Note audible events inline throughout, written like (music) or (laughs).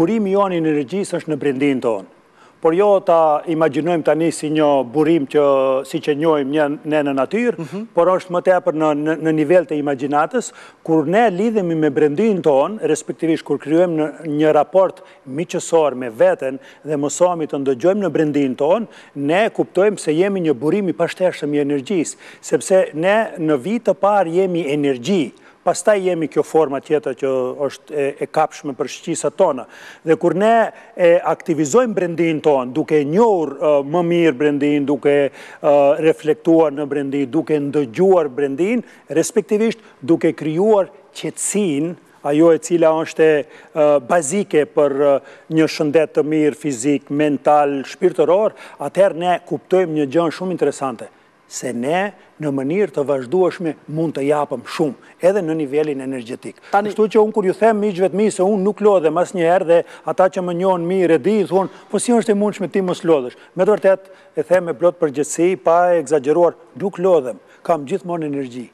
burimi joni në regjisë është në brendin tonë. Por jo ta imaginojmë tani si një burim që si që njojmë një ne në natyrë, mhm. por është më tepër në nivel të imaginatës, kur ne lidhemi me brendin tonë, respektivisht kur kryojmë një raport miqësor me veten dhe mësomi të ndëgjojmë në brendin tonë, ne kuptojmë se jemi një burim i të i energjisë, sepse ne në vitë të parë jemi energjisë, pastaj jemi kjo forma tjetër që është e kapshme për shqisa tona. Dhe kur ne e aktivizojmë brendin tonë, duke njohur më mirë brendin, duke reflektuar në brendin, duke ndëgjuar brendin, respektivisht duke kryuar qetsin, ajo e cila është bazike për një shëndet të mirë fizik, mental, shpirtëror, atëherë ne kuptojmë një gjënë shumë interesante se ne në mënirë të vazhduashme mund të japëm shumë, edhe në nivelin energetik. Kështu që unë kur ju them, mi gjëvet mi, se unë nuk lodhe mas njëherë dhe ata që më njonë mi redi, thunë, po si është e mund shme ti mos lodhesh. Me të vërtet, e them e plot për gjithësi, pa e exageruar, nuk lodhem, kam gjithmonë energji.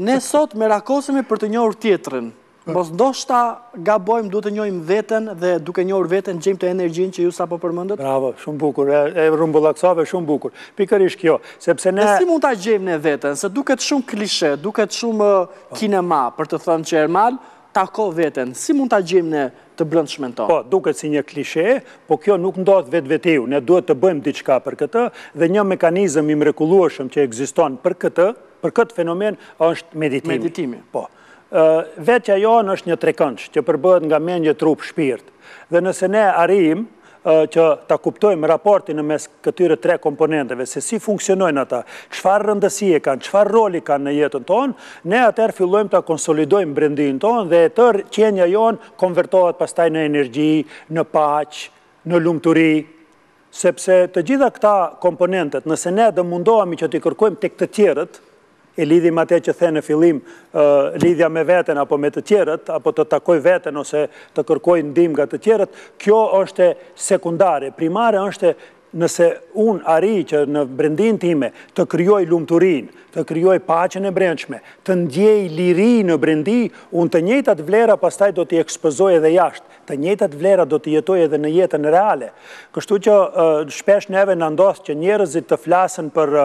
Ne sot me për të njohur tjetërën, Mos ndoshta ga duhet të njojmë veten dhe duke njojmë veten gjejmë të energjinë që ju sapo përmendët. Bravo, shumë bukur. E rrumbullaksave shumë bukur. Pikërisht kjo, sepse ne e Si mund ta gjejmë ne veten? Se duket shumë klishe, duket shumë uh, kinema për të thënë që Ermal tako veten. Si mund ta gjejmë ne të blëndë shmenton? Po, duket si një klishe, po kjo nuk ndodh vetë vetiu. Ne duhet të bëjmë diçka për këtë dhe një mekanizëm i mrekullueshëm që ekziston për këtë, për këtë fenomen është meditimi. Meditimi. Po vetja jonë është një trekënç që përbëhet nga menjë trup shpirt. Dhe nëse ne arim që ta kuptojmë raportin në mes këtyre tre komponenteve, se si funksionojnë ata, qëfar rëndësie kanë, qëfar roli kanë në jetën tonë, ne atër fillojmë të konsolidojmë brendin tonë dhe tërë qenja jonë konvertohet pastaj në energji, në paqë, në lumëturi, sepse të gjitha këta komponentet, nëse ne dhe mundohemi që t'i kërkojmë të këtë tjerët, i lidhim atë që the në fillim, lidhja me veten apo me të tjerët, apo të takoj veten ose të kërkoj ndim nga të tjerët, kjo është sekundare, primare është nëse unë ari që në brendin time të kryoj lumëturin, të kryoj pacën e brendshme, të ndjej liri në brendi, unë të njëtat vlera pastaj do t'i ekspozoj edhe jashtë, të njëtat vlera do t'i jetoj edhe në jetën reale. Kështu që shpesh neve në ndosë që njerëzit të flasën për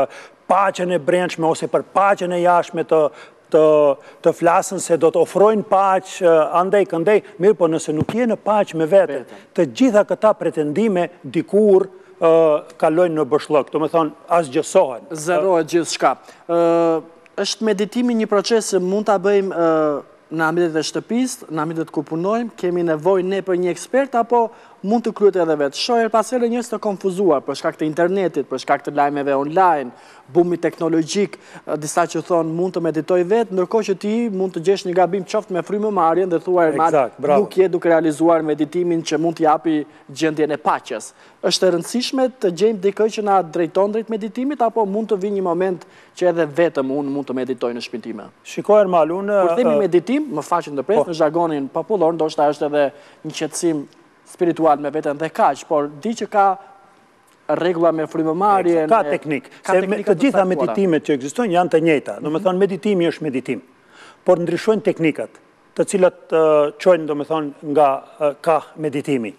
pacën e brendshme ose për pacën e jashtme të të flasën se do të ofrojnë paqë, andej, këndej, mirë po nëse nuk je në paqë me vete, të gjitha këta pretendime dikur, kalojnë në bëshlëk, të me thonë, asë gjësohen. Zerohet gjithë shka. Êshtë meditimi një proces se mund të abëjmë në amidit dhe shtëpist, në amidit ku punojmë, kemi nevoj ne për një ekspert, apo mund të kryet edhe vetë. Shoj her pas herë të konfuzuar për shkak të internetit, për shkak të lajmeve online, bumi teknologjik, disa që thonë mund të meditoj vetë, ndërkohë që ti mund të gjesh një gabim qoftë me frymëmarrjen dhe thuaj mat, nuk je duke realizuar meditimin që mund të japi gjendjen e paqes. Është e rëndësishme të gjejmë dikë që na drejton drejt meditimit apo mund të vi një moment që edhe vetëm un mund të meditoj në shpinë Shikoj her malun, kur themi meditim, më ndërpres po. në zhagonin popullor, ndoshta është edhe një qetësim spiritual me vetën dhe kaq, por di që ka regula me frimëmarje... Ka teknikë, se të gjitha meditimet që egzistojnë janë të njëta. Në me thonë, meditimi është meditim, por ndryshojnë teknikat, të cilat qojnë, do me thonë, nga ka meditimi.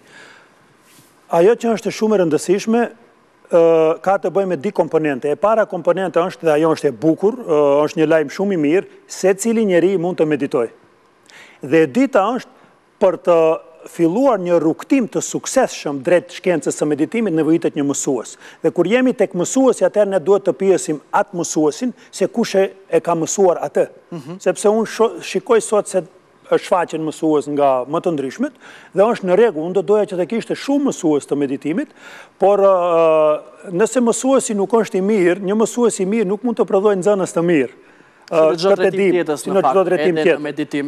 Ajo që është shumë rëndësishme, ka të bëjmë me di komponente. E para komponente është, dhe ajo është e bukur, është një lajmë shumë i mirë, se cili njeri mund të meditoj. Dhe dita është për të filluar një rukëtim të sukses shëmë drejt shkencës së meditimit në vëjitët një mësuës. Dhe kur jemi tek mësuës, ja tërë ne duhet të pjesim atë mësuësin, se kushe e ka mësuar atë. Mhm. Sepse unë shikoj sot se është shfaqin mësuës nga më të ndryshmet, dhe është në regu, unë do doja që të kishtë shumë mësuës të meditimit, por nëse mësuesi nuk është i mirë, një i mirë nuk mund të prodhojnë zënës të mirë këtë e dim, si në gjithë dretim tjetë.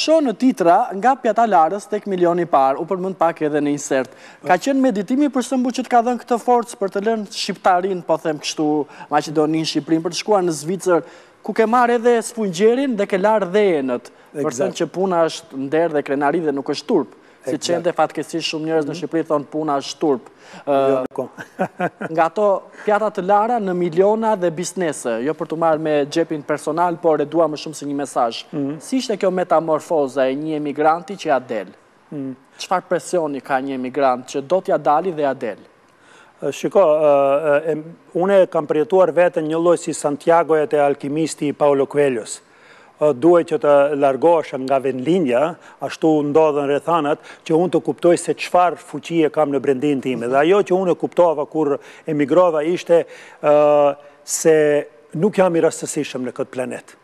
Shohë në titra, nga pjata larës, tek milioni parë, u përmënd pak edhe në insert. Ka qenë meditimi për sëmbu që të ka dhenë këtë forcë për të lënë Shqiptarin, po them kështu Macedonin, Shqiprin, për të shkuar në Zvicër, ku ke marë edhe sfungjerin dhe ke larë dhejenët, përsen që puna është ndërë dhe krenari dhe nuk është turpë. Si të fatkesi shumë njërës në mhm. Shqipëri, thonë puna është turp. Jo, (laughs) nga to, pjatat të lara në miliona dhe bisnese, jo për të marrë me gjepin personal, por e dua më shumë si një mesaj. Mhm. Si ishte kjo metamorfoza e një emigranti që ja del? Qëfar mhm. presioni ka një emigrant që do t'ja dali dhe ja del? Shiko, une kam përjetuar vetën një loj si Santiago e të alkimisti Paolo Kveljus duhet që të largosh nga vendlinja, ashtu ndodhën rethanat, që unë të kuptoj se qfar fuqie kam në brendin time. Dhe ajo që unë e kuptova kur emigrova ishte se nuk jam i rastësishëm në këtë planet.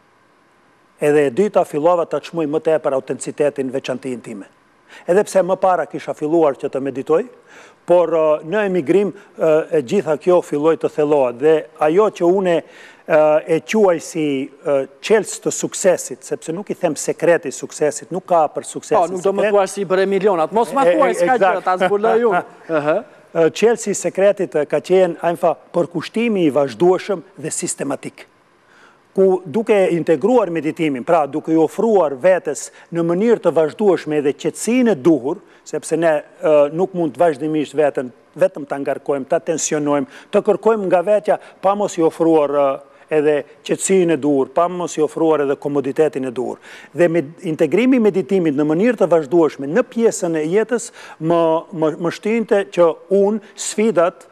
Edhe e dyta fillova të qmuj më te për autenticitetin veçantin time. Edhe pse më para kisha filluar që të meditoj, por uh, në emigrim uh, e gjitha kjo filloj të theloa. Dhe ajo që une uh, e quaj si qelës të suksesit, sepse nuk i them sekreti suksesit, nuk ka për suksesit sekret. Po, nuk do më tuaj si bre milionat, mos më kuaj s'ka gjërë, ta zbulla (laughs) ju. Qelës i sekretit ka qenë, a më fa, përkushtimi i vazhduashëm dhe sistematikë ku duke integruar meditimin, pra duke i ofruar vetës në mënirë të vazhdueshme edhe qetësinë e duhur, sepse ne nuk mund të vazhdimisht vetën vetëm të angarkojmë, të tensionojmë, të kërkojmë nga vetja, pa mos i ofruar edhe qëtësin e duhur, pa mos i ofruar edhe komoditetin e duhur. Dhe integrimi meditimit në mënirë të vazhdueshme në pjesën e jetës më shtinte që unë sfidat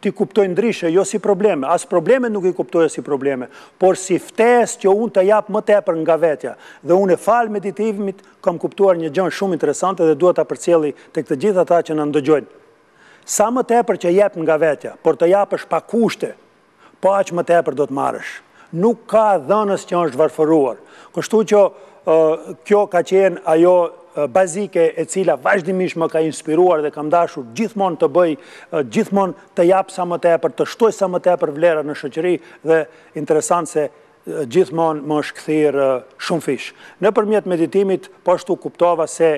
t'i kuptojnë ndryshe, jo si probleme. As probleme nuk i kuptojnë si probleme, por si ftes që unë të japë më tepër nga vetja. Dhe unë e falë meditivimit, kam kuptuar një gjënë shumë interesante dhe duhet të përcjeli të këtë gjitha ta që në ndëgjojnë. Sa më tepër që japë nga vetja, por të japë është pa kushte, pa po që më tepër do të marësh. Nuk ka dhënës që është varfëruar. Kështu që kjo ka qenë ajo bazike e cila vazhdimisht më ka inspiruar dhe kam dashur gjithmon të bëj, gjithmon të japë sa më tepër, të shtoj sa më tepër vlerë në shëqëri dhe interesant se gjithmonë më është këthirë eh, shumë fish. Në përmjet meditimit, pashtu po kuptova se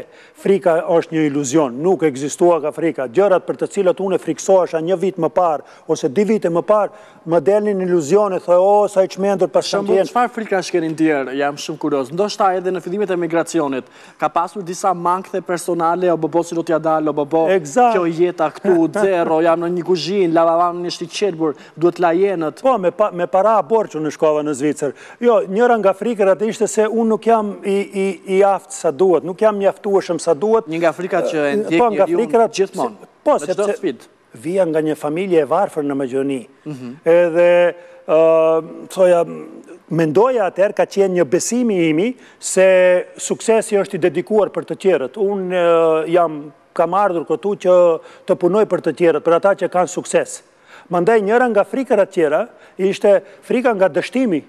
frika është një iluzion, nuk egzistua ka frika. Gjërat për të cilat une friksoasha një vit më parë, ose di vite më parë, më delin iluzion e thëjë, o, sa i qmendur për shëmë tjenë. Shëmë, qëfar frika është kërin tjerë, jam shumë kurios. Ndo shta edhe në fidimit e migracionit, ka pasur disa mankëthe personale, o bëbo si do t'ja dalë, o bëbo kjo jeta këtu, zero, jam në një kuzhin, lavavam në një shti duhet la jenët. Po, me para borqën në shkova në Zvit Zvicër. Jo, njëra nga frikërat ishte se unë nuk jam i aftë sa duhet, nuk jam aftuashëm sa duhet. Një nga frikërat që e eh, ndjek po, njëri unë gjithmonë, po, sepse Vija nga një familje e varfër në Mëgjoni. Mhm. Edhe, soja, uh, mendoja atër ka qenë një besimi imi se suksesi është i dedikuar për të tjerët. Unë uh, jam kam ardhur këtu që të punoj për të tjerët, për ata që kanë sukses. Mandaj njëra nga frikër atjera, ishte frika nga dështimi,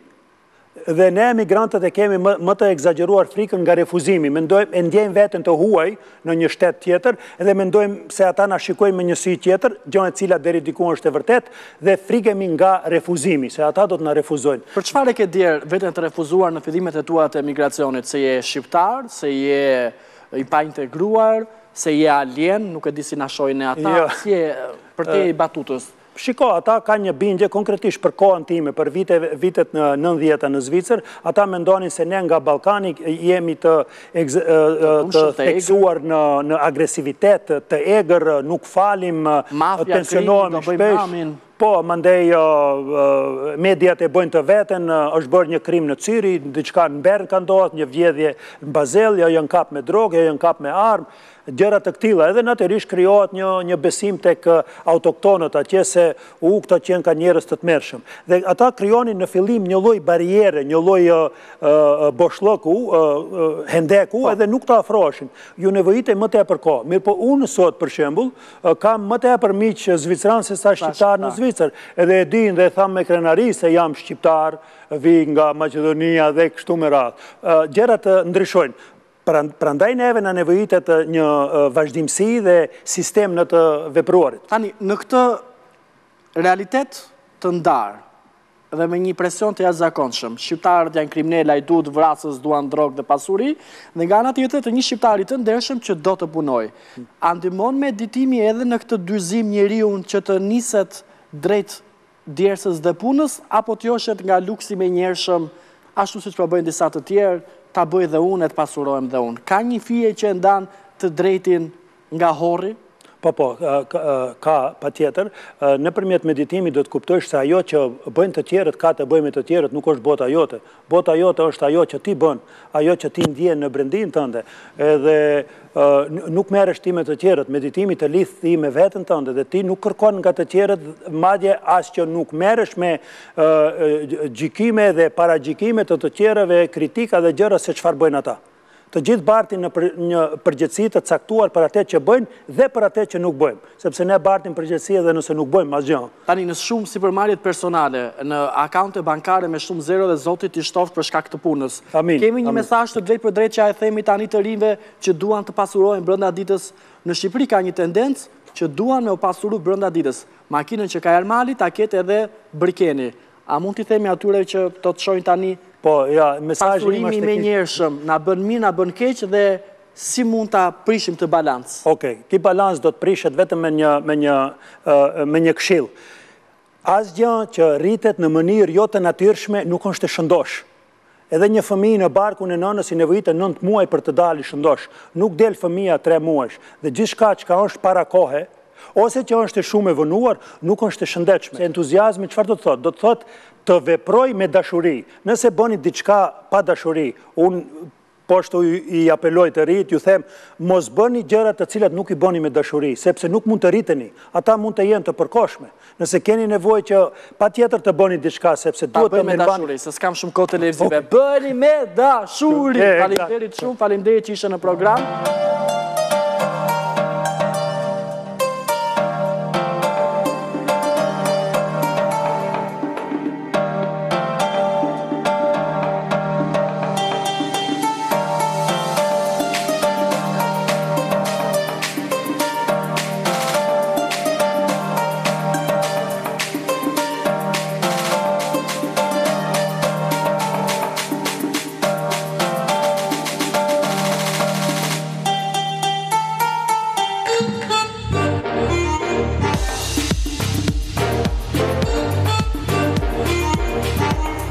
dhe ne emigrantët e kemi më të egzageruar frikën nga refuzimi, mendojmë e ndjenë vetën të huaj në një shtet tjetër, edhe mendojmë se ata në shikojmë me njësi tjetër, gjënë e cila deri dikun është e vërtet, dhe frikemi nga refuzimi, se ata do të në refuzojnë. Për qëfar e ke djerë vetën të refuzuar në fidimet e tuat e emigracionit, se je shqiptar, se je i pa integruar, se je alien, nuk e disi shojnë e ata, jo. si e për te i batutës? Shiko, ata ka një bindje, konkretisht për kohën time, për vitet në 90 në Zvicër, ata mendonin se ne nga Balkani jemi të theksuar në agresivitet të egrë, nuk falim të pensionojmë shpesh. Po, më jo, mediat e bojnë të vetën, është bërë një krim në Ciri, në diqka në bërën ka ndohet, një vjedhje në bazel, jo jënë jo kap me drogë, jo jënë jo kap me armë, gjërat të këtila, edhe në të rrish kriot një besim të kë autoktonët, atje se u këta qenë ka njërës të të mershëm. Dhe ata kryonin në filim një loj barjere, një loj boshloku, hendeku, po. edhe nuk të afroshin. Ju nevojite më të e përko. Mirë po unë sot, për shembul, kam më të e përmi që Zvicranë se sa shqiptarë në Zvicranë edhe e din dhe e tham me krenari se jam shqiptar, vi nga Macedonia dhe kështu me ratë. Gjerat të ndryshojnë. Pra, prandaj neve në nevojitet një vazhdimësi dhe sistem në të vepruarit. Tani, në këtë realitet të ndarë, dhe me një presion të jatë zakonëshëm. Shqiptarët janë kriminella i dudë, vrasës, duan drogë dhe pasuri, dhe nga nga të jetët e një shqiptarit të ndërshëm që do të punoj. Andimon me ditimi edhe në këtë dyzim njëri unë që të njësët drejt djersës dhe punës, apo të joshet nga luksi me njërshëm, ashtu si që përbëjnë disa të tjerë, ta bëj dhe unë e të pasurojmë dhe unë. Ka një fije që ndanë të drejtin nga horri, Po, po, ka pa tjetër. Në përmjet meditimi do të kuptojsh se ajo që bëjnë të tjerët, ka të me të tjerët, nuk është bota jote. Bota jote është ajo që ti bënë, ajo që ti ndjen në brendin tënde. Edhe nuk merë ti me të tjerët, meditimi të lithë ti me vetën tënde, dhe ti nuk kërkon nga të tjerët madje asë që nuk merë me gjikime dhe para gjikime të të tjerëve, kritika dhe gjërës se qëfar bëjnë ata të gjithë bartin në një përgjëtsi të caktuar për atë që bëjmë dhe për atë që nuk bëjmë, sepse ne bartin përgjëtsi edhe nëse nuk bëjmë, ma gjënë. Tani, në shumë si marjet personale, në akante bankare me shumë zero dhe zotit i shtofë për shkak të punës, kemi një mesasht të drejt për drejt që a e themi tani të rinve që duan të pasurojnë brënda ditës në Shqipëri ka një tendencë që duan me o pasuru brënda ditës. Makinën që ka edhe A mund themi atyre që të shojnë tani Po, ja, mesajë... Pasurimi me njërshëm, në bën mi, në bën keqë dhe si mund të prishim të balans? Oke, ki balans do të prishet vetëm me një këshil. Asgjë që rritet në mënirë jo të natyrshme nuk është të shëndosh. Edhe një fëmi në barku në nënës i nevojitë nënt muaj për të dalë shëndosh. Nuk del fëmija tre muajsh. Dhe shka që ka është para kohë, ose që është shumë e vënuar, nuk është të Se Entuziasmi, qëfar do të thotë? Do të thotë Të veproj me dashuri, nëse bëni diqka pa dashuri, unë poshtu i apeloj të rrit, ju them, mos bëni gjërat të cilat nuk i bëni me dashuri, sepse nuk mund të rriteni. Ata mund të jenë të përkoshme. Nëse keni nevoj që pa tjetër të bëni diqka, sepse duhet të me dashuri. se s'kam shumë kohë të lefzive. Po, bëni me dashuri! Falimderit shumë, falimderit që ishe në program.